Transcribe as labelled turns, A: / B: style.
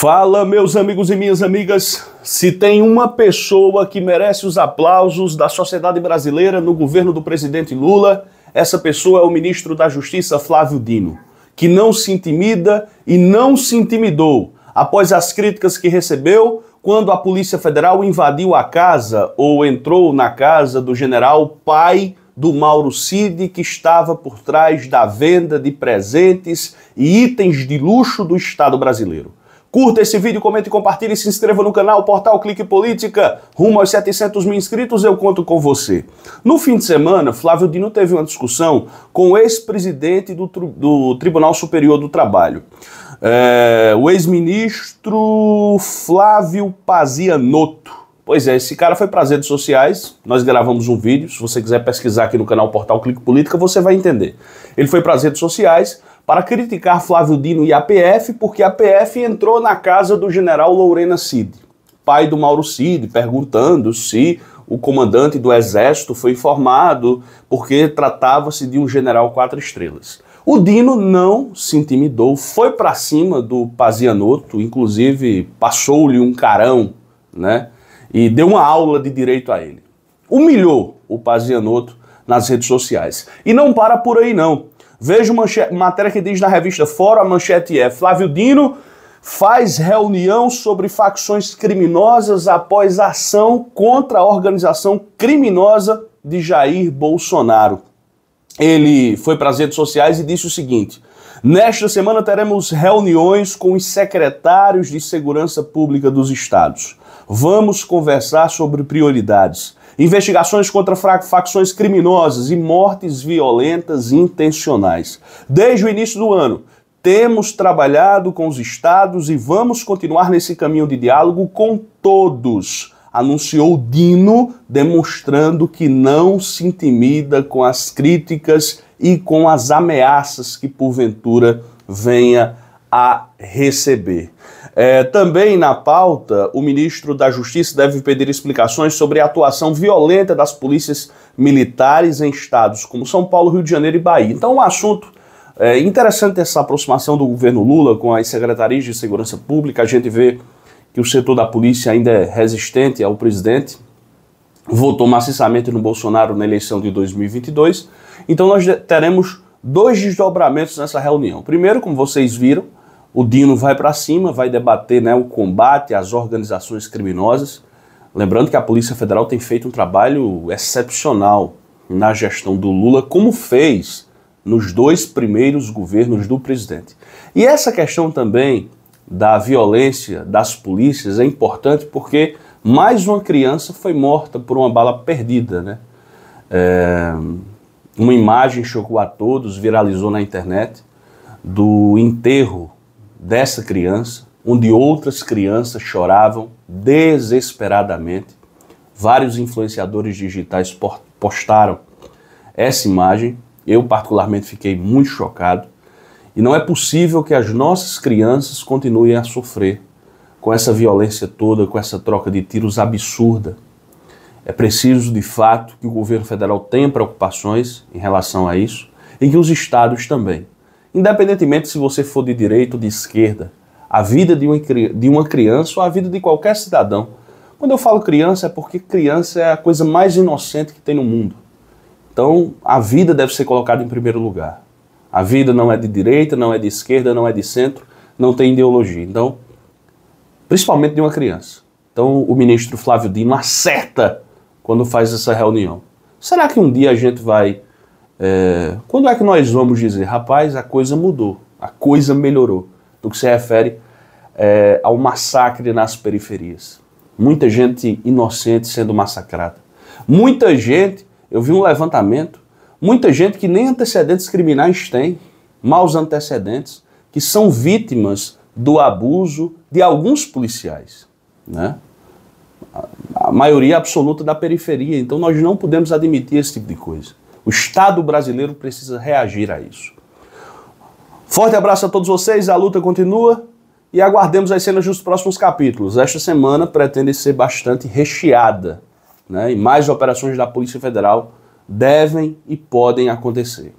A: Fala, meus amigos e minhas amigas. Se tem uma pessoa que merece os aplausos da sociedade brasileira no governo do presidente Lula, essa pessoa é o ministro da Justiça Flávio Dino, que não se intimida e não se intimidou após as críticas que recebeu quando a Polícia Federal invadiu a casa ou entrou na casa do general pai do Mauro Cid, que estava por trás da venda de presentes e itens de luxo do Estado brasileiro. Curta esse vídeo, comente, compartilhe, e se inscreva no canal Portal Clique Política. Rumo aos 700 mil inscritos, eu conto com você. No fim de semana, Flávio Dino teve uma discussão com o ex-presidente do, do, Tribunal Superior do Trabalho, é, o ex-ministro Flávio Pazianotto. Pois é, esse cara foi para as redes sociais, nós gravamos um vídeo, se você quiser pesquisar aqui no canal Portal Clique Política, você vai entender. Ele foi para as redes sociais para criticar Flávio Dino e a PF, porque a PF entrou na casa do general Lorena Cid, pai do Mauro Cid, perguntando se o comandante do exército foi informado, porque tratava-se de um general quatro estrelas. O Dino não se intimidou, foi para cima do Pazianotto, inclusive passou-lhe um carão, né? E deu uma aula de direito a ele. Humilhou o Pazianotto nas redes sociais. E não para por aí não. Veja matéria que diz na revista Fora, a manchete é Flávio Dino faz reunião sobre facções criminosas após ação contra a organização criminosa de Jair Bolsonaro. Ele foi para as redes sociais e disse o seguinte: Nesta semana teremos reuniões com os secretários de segurança pública dos estados. Vamos conversar sobre prioridades investigações contra facções criminosas e mortes violentas intencionais. Desde o início do ano, temos trabalhado com os estados e vamos continuar nesse caminho de diálogo com todos. Anunciou Dino, demonstrando que não se intimida com as críticas e com as ameaças que porventura venha a receber. É, também na pauta, o ministro da Justiça deve pedir explicações sobre a atuação violenta das polícias militares em estados como São Paulo, Rio de Janeiro e Bahia. Então, um assunto é, interessante essa aproximação do governo Lula com as secretarias de segurança pública. A gente vê que o setor da polícia ainda é resistente ao presidente, votou maciçamente no Bolsonaro na eleição de 2022. Então, nós teremos dois desdobramentos nessa reunião. Primeiro, como vocês viram o Dino vai para cima, vai debater né, o combate às organizações criminosas. Lembrando que a Polícia Federal tem feito um trabalho excepcional na gestão do Lula, como fez nos dois primeiros governos do presidente. E essa questão também da violência das polícias é importante porque mais uma criança foi morta por uma bala perdida, né? É, uma imagem chocou a todos, viralizou na internet, do enterro dessa criança, onde outras crianças choravam desesperadamente. Vários influenciadores digitais postaram essa imagem. Eu, particularmente, fiquei muito chocado. E não é possível que as nossas crianças continuem a sofrer com essa violência toda, com essa troca de tiros absurda. É preciso, de fato, que o governo federal tenha preocupações em relação a isso e que os estados também. Independentemente se você for de direita ou de esquerda, a vida de uma, de uma criança ou a vida de qualquer cidadão. Quando eu falo criança, é porque criança é a coisa mais inocente que tem no mundo. Então, a vida deve ser colocada em primeiro lugar. A vida não é de direita, não é de esquerda, não é de centro, não tem ideologia. Então, principalmente de uma criança. Então, o ministro Flávio Dino acerta quando faz essa reunião. Será que um dia a gente vai é, quando é que nós vamos dizer, rapaz, a coisa mudou, a coisa melhorou, Do que se refere é, ao massacre nas periferias? Muita gente inocente sendo massacrada. Muita gente, eu vi um levantamento, muita gente que nem antecedentes criminais tem, maus antecedentes, que são vítimas do abuso de alguns policiais, né? A maioria absoluta da periferia. Então nós não podemos admitir esse tipo de coisa. O Estado brasileiro precisa reagir a isso. Forte abraço a todos vocês, a luta continua e aguardemos as cenas dos próximos capítulos. Esta semana pretende ser bastante recheada né? e mais operações da Polícia Federal devem e podem acontecer.